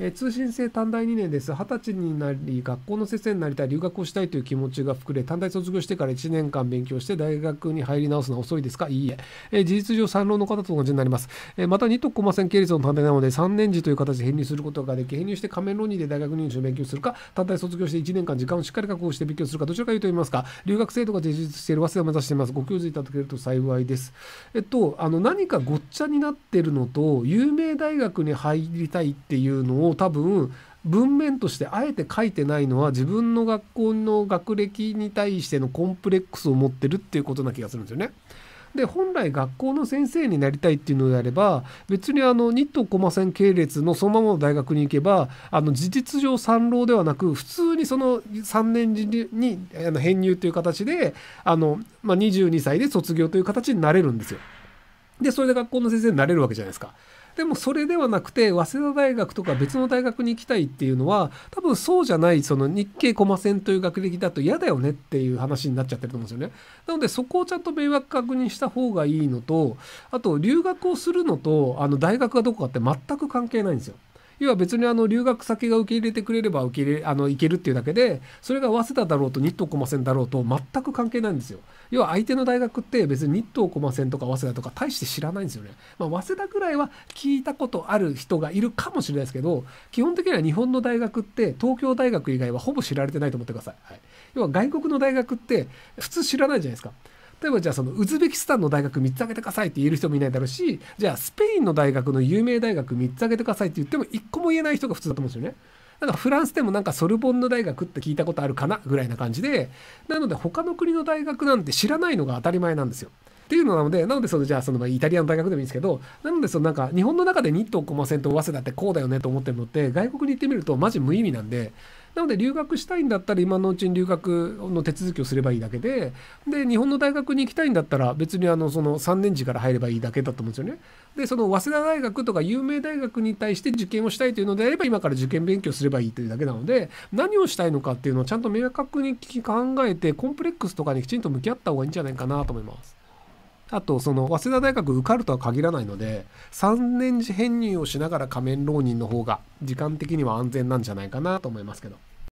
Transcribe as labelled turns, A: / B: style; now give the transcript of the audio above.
A: えー、通信制短大2年です。20歳になり、学校の先生になりたい、留学をしたいという気持ちが膨れ、短大卒業してから1年間勉強して、大学に入り直すのは遅いですかいいええー、事実上、三浪の方と同じになります。えー、また、二徳駒線系列の短大なので、3年時という形で編入することができ、編入して仮面浪人で大学入試を勉強するか、短大卒業して1年間時間をしっかり確保して勉強するか、どちらか言うと言いますか、留学制度が充実している早稲田を目指しています。ご教授いただけると幸いです。えっと、あの、何かごっちゃになってるのと、有名大学に入りたいっていうのを、も多分文面としてあえて書いてないのは自分の学校の学歴に対してのコンプレックスを持ってるっていうことな気がするんですよね。で本来学校の先生になりたいっていうのであれば別にあの日東駒線系列のそのままの大学に行けばあの事実上三浪ではなく普通にその3年時に編入という形であの、まあ、22歳で卒業という形になれるんですよ。で、それで学校の先生になれるわけじゃないですか。でもそれではなくて早稲田大学とか別の大学に行きたいっていうのは多分そうじゃないその日系駒線という学歴だと嫌だよねっていう話になっちゃってると思うんですよね。なのでそこをちゃんと迷惑確認した方がいいのとあと留学をするのとあの大学がどこかって全く関係ないんですよ。要は別にあの留学先が受け入れてくれれば受け入れあの行けるっていうだけでそれが早稲田だろうと日東駒線だろうと全く関係ないんですよ要は相手の大学って別に日東駒線とか早稲田とか大して知らないんですよね、まあ、早稲田ぐらいは聞いたことある人がいるかもしれないですけど基本的には日本の大学って東京大学以外はほぼ知られてないと思ってください、はい、要は外国の大学って普通知らないじゃないですか例えばじゃあそのウズベキスタンの大学3つ挙げてくださいって言える人もいないだろうしじゃあスペインの大学の有名大学3つ挙げてくださいって言っても1個も言えない人が普通だと思うんですよね。なんかフランスでもなんかソルボンヌ大学って聞いたことあるかなぐらいな感じでなので他の国の大学なんて知らないのが当たり前なんですよ。っていうのなので、なので、その、じゃあ、その、イタリアの大学でもいいんですけど、なので、その、なんか、日本の中で日東駒線と早稲田ってこうだよねと思ってるのって、外国に行ってみると、マジ無意味なんで、なので留学したいんだったら今のうちに留学の手続きをすればいいだけでで日本の大学に行きたいんだったら別にあのその3年次から入ればいいだけだと思うんですよね。でその早稲田大学とか有名大学に対して受験をしたいというのであれば今から受験勉強すればいいというだけなので何をしたいのかっていうのをちゃんと明確に考えてコンプレックスとかにきちんと向き合った方がいいんじゃないかなと思います。あとその早稲田大学受かるとは限らないので3年次編入をしながら仮面浪人の方が時間的には安全なんじゃないかなと思いますけど。